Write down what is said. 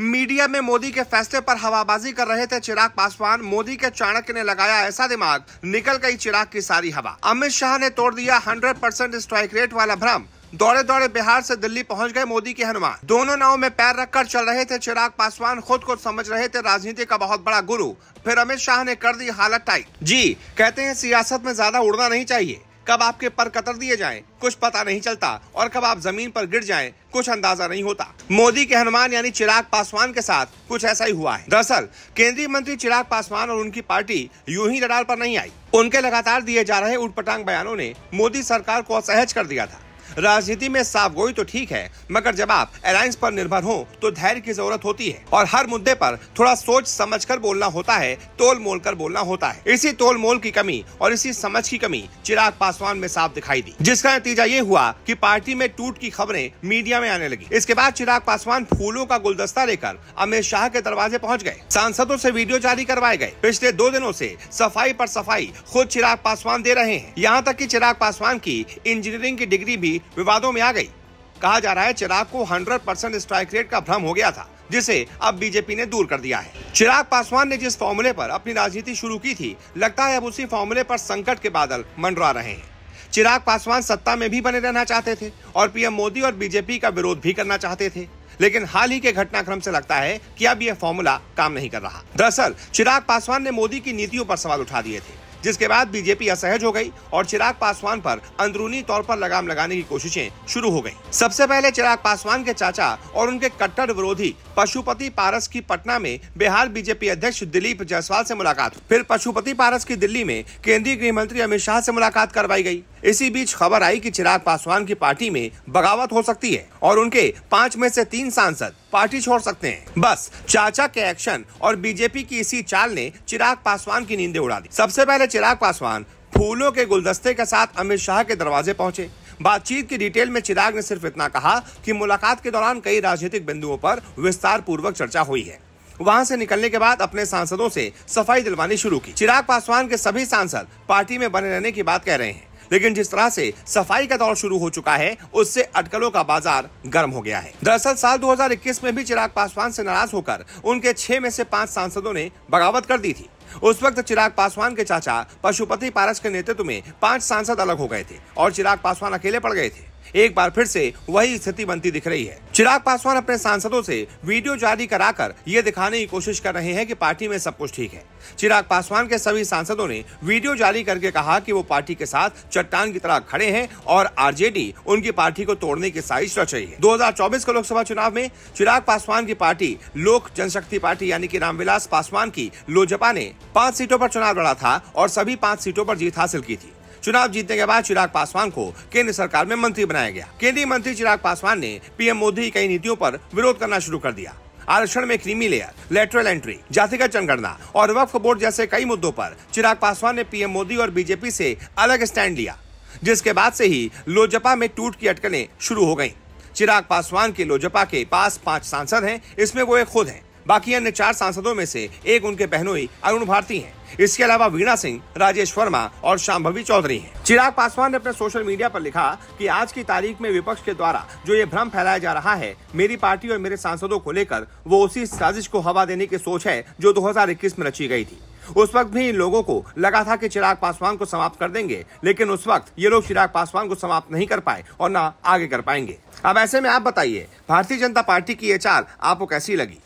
Media में मोदी के फैसले पर हवाबाजी कर रहे थे चिराग पासवान मोदी के चाणक्य ने लगाया ऐसा दिमाग निकल गई चिराग की सारी हवा अमित शाह ने तोड़ दिया हंड्रेड परसेंट स्ट्राइक रेट वाला भ्रम दौड़े दौड़े बिहार से दिल्ली पहुंच गए मोदी के हनुमान दोनों नाव में पैर रखकर चल रहे थे चिराग पासवान खुद को समझ रहे थे राजनीति का बहुत बड़ा गुरु फिर अमित शाह ने कर दी हालत टाइट जी कहते हैं सियासत में ज्यादा उड़ना नहीं चाहिए कब आपके पर कतर दिए जाए कुछ पता नहीं चलता और कब आप जमीन पर गिर जाए कुछ अंदाजा नहीं होता मोदी के हनुमान यानी चिराग पासवान के साथ कुछ ऐसा ही हुआ है दरअसल केंद्रीय मंत्री चिराग पासवान और उनकी पार्टी यूं ही लडाल पर नहीं आई उनके लगातार दिए जा रहे उठपटांग बयानों ने मोदी सरकार को असहज कर दिया था राजनीति में साफ गोई तो ठीक है मगर जब आप अलायंस पर निर्भर हो तो धैर्य की जरूरत होती है और हर मुद्दे पर थोड़ा सोच समझ कर बोलना होता है तोल मोल कर बोलना होता है इसी तोल मोल की कमी और इसी समझ की कमी चिराग पासवान में साफ दिखाई दी जिसका नतीजा ये हुआ की पार्टी में टूट की खबरें मीडिया में आने लगी इसके बाद चिराग पासवान फूलों का गुलदस्ता लेकर अमित शाह के दरवाजे पहुँच गए सांसदों ऐसी वीडियो जारी करवाए गए पिछले दो दिनों ऐसी सफाई आरोप सफाई खुद चिराग पासवान दे रहे हैं यहाँ तक की चिराग पासवान की इंजीनियरिंग की डिग्री भी विवादों में आ गई कहा जा रहा है चिराग को 100 परसेंट स्ट्राइक रेट का भ्रम हो गया था जिसे अब बीजेपी ने दूर कर दिया है चिराग पासवान ने जिस फॉर्मूले पर अपनी राजनीति शुरू की थी लगता है अब उसी फॉर्मूले पर संकट के बादल मंडरा रहे हैं चिराग पासवान सत्ता में भी बने रहना चाहते थे और पीएम मोदी और बीजेपी का विरोध भी करना चाहते थे लेकिन हाल ही के घटनाक्रम से लगता है कि अब यह फॉर्मूला काम नहीं कर रहा दरअसल चिराग पासवान ने मोदी की नीतियों पर सवाल उठा दिए थे जिसके बाद बीजेपी असहज हो गई और चिराग पासवान पर अंदरूनी तौर पर लगाम लगाने की कोशिशें शुरू हो गयी सबसे पहले चिराग पासवान के चाचा और उनके कट्टर विरोधी पशुपति पारस की पटना में बिहार बीजेपी अध्यक्ष दिलीप जायसवाल से मुलाकात फिर पशुपति पारस की दिल्ली में केंद्रीय गृह मंत्री अमित शाह से मुलाकात करवाई गई इसी बीच खबर आई कि चिराग पासवान की पार्टी में बगावत हो सकती है और उनके पाँच में से तीन सांसद पार्टी छोड़ सकते हैं बस चाचा के एक्शन और बीजेपी की इसी चाल ने चिराग पासवान की नींदें उड़ा दी सबसे पहले चिराग पासवान फूलों के गुलदस्ते के साथ अमित शाह के दरवाजे पहुंचे बातचीत की डिटेल में चिराग ने सिर्फ इतना कहा कि मुलाकात के दौरान कई राजनीतिक बिंदुओं पर विस्तार पूर्वक चर्चा हुई है वहां से निकलने के बाद अपने सांसदों से सफाई दिलवानी शुरू की चिराग पासवान के सभी सांसद पार्टी में बने रहने की बात कह रहे हैं लेकिन जिस तरह से सफाई का दौर शुरू हो चुका है उससे अटकलों का बाजार गर्म हो गया है दरअसल साल 2021 में भी चिराग पासवान से नाराज होकर उनके छह में से पांच सांसदों ने बगावत कर दी थी उस वक्त चिराग पासवान के चाचा पशुपति पारस के नेतृत्व में पांच सांसद अलग हो गए थे और चिराग पासवान अकेले पड़ गए थे एक बार फिर से वही स्थिति बनती दिख रही है चिराग पासवान अपने सांसदों से वीडियो जारी कराकर ये दिखाने की कोशिश कर रहे हैं कि पार्टी में सब कुछ ठीक है चिराग पासवान के सभी सांसदों ने वीडियो जारी करके कहा कि वो पार्टी के साथ चट्टान की तरह खड़े हैं और आरजेडी उनकी पार्टी को तोड़ने की साजिश रच रही है दो के लोकसभा चुनाव में चिराग पासवान की पार्टी लोक जनशक्ति पार्टी यानी कि रामविलास पासवान की लोजपा ने पांच सीटों पर चुनाव लड़ा था और सभी पांच सीटों पर जीत हासिल की थी चुनाव जीतने के बाद चिराग पासवान को केंद्र सरकार में मंत्री बनाया गया केंद्रीय मंत्री चिराग पासवान ने पीएम मोदी की कई नीतियों पर विरोध करना शुरू कर दिया आरक्षण में क्रीमी लेयर लेटरल एंट्री जातिगत जनगणना और वक्फ बोर्ड जैसे कई मुद्दों पर चिराग पासवान ने पीएम मोदी और बीजेपी से अलग स्टैंड लिया जिसके बाद से ही लोजपा में टूट की अटकलें शुरू हो गयी चिराग पासवान के लोजपा के पास पांच सांसद हैं इसमें वो एक खुद हैं बाकी अन्य चार सांसदों में से एक उनके पहनोई अरुण भारती हैं इसके अलावा वीणा सिंह राजेश वर्मा और शाम्भवी चौधरी हैं। चिराग पासवान ने अपने सोशल मीडिया पर लिखा कि आज की तारीख में विपक्ष के द्वारा जो ये भ्रम फैलाया जा रहा है मेरी पार्टी और मेरे सांसदों को लेकर वो उसी साजिश को हवा देने की सोच है जो 2021 में रची गई थी उस वक्त भी इन लोगों को लगा था कि चिराग पासवान को समाप्त कर देंगे लेकिन उस वक्त ये लोग चिराग पासवान को समाप्त नहीं कर पाए और ना आगे कर पाएंगे अब ऐसे में आप बताइए भारतीय जनता पार्टी की ये चाल आपको कैसी लगी